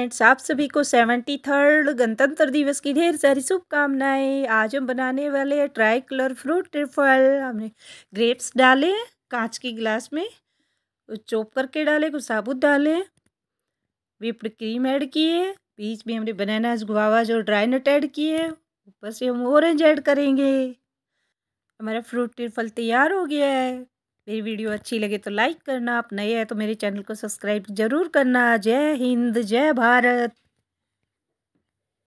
friends आप सभी को सेवेंटी थर्ड गणतंत्र दिवस की ढेर सारी शुभकामनाएं आज हम बनाने वाले ट्राई कलर फ्रूट ट्रिफल हमने ग्रेप्स डाले कांच की गिलास में चोप करके डाले कुछ साबुत डाले विप्ड क्रीम ऐड किए बीच में हमने बनानाज गुआवाज और ड्राई नट ऐड किए ऊपर से हम ऑरेंज ऐड करेंगे हमारा फ्रूट ट्रिफल तैयार हो गया है मेरी वीडियो अच्छी लगे तो लाइक करना आप नए हैं तो मेरे चैनल को सब्सक्राइब जरूर करना जय हिंद जय भारत